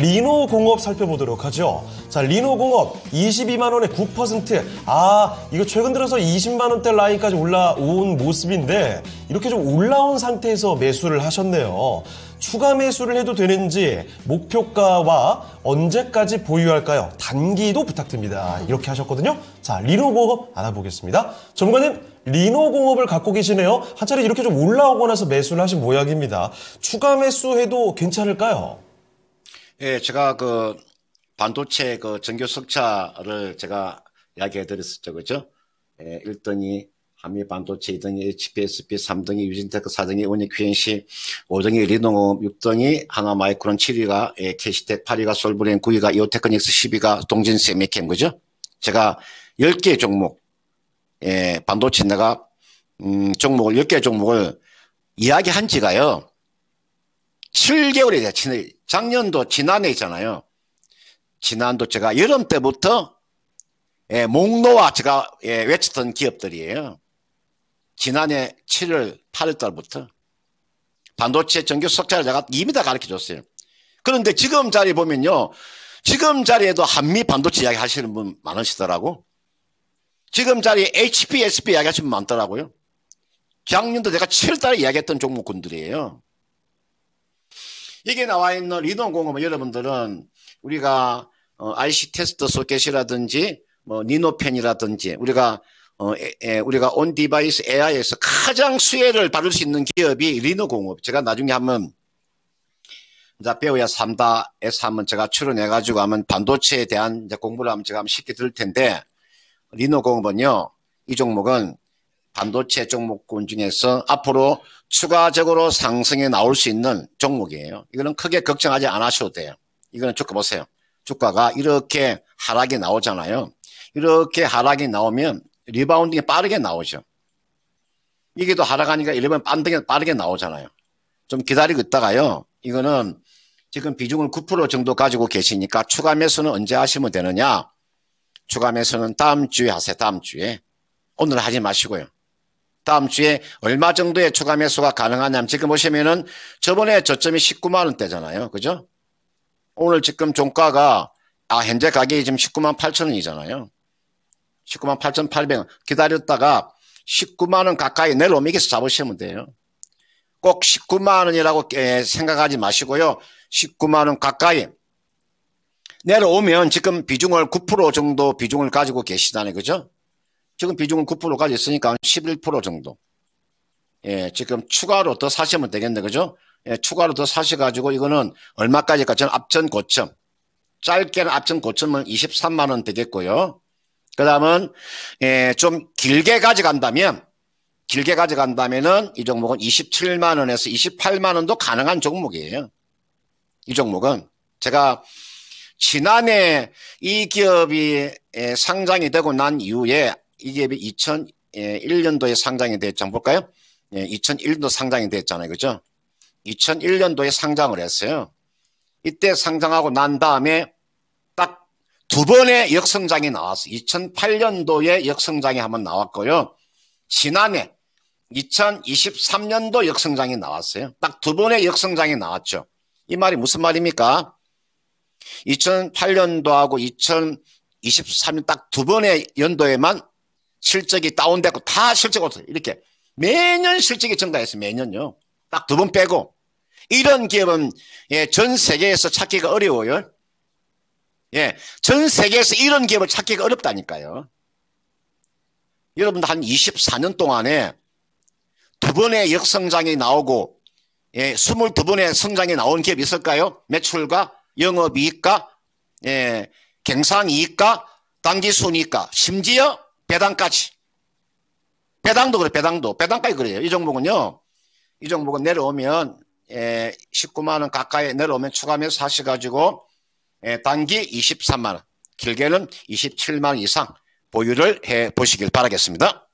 네. 리노 공업 살펴보도록 하죠. 자, 리노 공업 22만 원에 9%. 아, 이거 최근 들어서 20만 원대 라인까지 올라온 모습인데 이렇게 좀 올라온 상태에서 매수를 하셨네요. 추가 매수를 해도 되는지 목표가와 언제까지 보유할까요? 단기도 부탁드립니다. 이렇게 하셨거든요. 자, 리노공업 알아보겠습니다. 전문가님, 리노공업을 갖고 계시네요. 한 차례 이렇게 좀 올라오고 나서 매수를 하신 모양입니다. 추가 매수해도 괜찮을까요? 예, 제가 그 반도체 그 전교 석차를 제가 이야기해 드렸었죠. 그죠? 예, 1등이 한미 반도체, 2등이 HPSP, 3등이 유진테크, 4등이 오닉QNC, 5등이 리노음, 6등이 하나마이크론, 7위가 예, 캐시텍, 8위가 솔브레인, 9위가 이오테크닉스, 10위가 동진 세미캠, 그죠? 제가 10개 종목, 예, 반도체 내가, 음, 종목을, 10개 종목을 이야기한 지가요, 7개월이 됐어요. 작년도 지난해 있잖아요. 지난도 제가 여름 때부터 예, 목노와 제가 예, 외쳤던 기업들이에요. 지난해 7월 8월 달부터 반도체 정규 석자를 제가 2m 가르쳐 줬어요. 그런데 지금 자리 보면요. 지금 자리에도 한미 반도체 이야기 하시는 분 많으시더라고. 지금 자리에 HP, SP 이야기 하시는 분 많더라고요. 작년도 제가 7월 달에 이야기했던 종목군들이에요. 여기 나와 있는 리노공업은 여러분들은 우리가 어, IC 테스트 소켓이라든지 뭐 니노펜이라든지 우리가 어, 에, 에, 우리가 온 디바이스 AI에서 가장 수혜를 받을 수 있는 기업이 리노공업. 제가 나중에 한번 자, 배우야 삼다에서 한번 제가 출연해가지고 하면 반도체에 대한 이제 공부를 하면 제가 한번 쉽게 들을 텐데, 리노공업은요, 이 종목은 반도체 종목군 중에서 앞으로 추가적으로 상승에 나올 수 있는 종목이에요. 이거는 크게 걱정하지 않으셔도 돼요. 이거는 주가 보세요. 주가가 이렇게 하락이 나오잖아요. 이렇게 하락이 나오면 리바운딩이 빠르게 나오죠. 이게 도 하락하니까 일반 반등이 빠르게 나오잖아요. 좀 기다리고 있다가요. 이거는 지금 비중을 9% 정도 가지고 계시니까 추가 매수는 언제 하시면 되느냐? 추가 매수는 다음 주에 하세요. 다음 주에. 오늘 하지 마시고요. 다음 주에 얼마 정도의 추가 매수가 가능하냐면 지금 보시면은 저번에 저점이 19만 원대잖아요. 그죠? 오늘 지금 종가가 아 현재 가격이 지금 19만 8천 원이잖아요. 19만 8천 8백 원 기다렸다가 19만 원 가까이 내려오면서 잡으시면 돼요. 꼭 19만 원이라고 생각하지 마시고요. 19만 원 가까이 내려오면 지금 비중을 9% 정도 비중을 가지고 계시다네 그죠? 지금 비중은 9%까지 있으니까 11% 정도. 예, 지금 추가로 더 사시면 되겠네, 그죠? 예, 추가로 더 사셔가지고 이거는 얼마까지일까? 저는 앞전 고점. 짧게는 앞전 고점은 23만원 되겠고요. 그 다음은, 예, 좀 길게 가져간다면, 길게 가져간다면은 이 종목은 27만원에서 28만원도 가능한 종목이에요. 이 종목은. 제가 지난해 이 기업이 상장이 되고 난 이후에 이게 2001년도에 예, 상장이 됐죠. 한번 볼까요? 예, 2001년도 상장이 됐잖아요. 그죠? 2001년도에 상장을 했어요. 이때 상장하고 난 다음에 딱 두 번의 역성장이 나왔어요. 2008년도에 역성장이 한번 나왔고요. 지난해 2023년도 역성장이 나왔어요. 딱 두 번의 역성장이 나왔죠. 이 말이 무슨 말입니까? 2008년도하고 2023년 딱 두 번의 연도에만 실적이 다운되고다 실적 없어 이렇게 매년 실적이 증가했어요. 매년요. 딱 두 번 빼고 이런 기업은 예, 전 세계에서 찾기가 어려워요. 예, 전 세계에서 이런 기업을 찾기가 어렵다니까요. 여러분들한 24년 동안에 두 번의 역성장이 나오고 예, 22번의 성장이 나온 기업 이 있을까요? 매출과 영업이익과 예, 갱상이익과 단기순이익과 심지어 배당까지. 배당도 그래, 배당도. 배당까지 그래요. 이 종목은요, 이 종목은 내려오면, 에, 예, 19만원 가까이 내려오면 추가하면서 사셔가지고, 에, 예, 단기 23만원, 길게는 27만원 이상 보유를 해 보시길 바라겠습니다.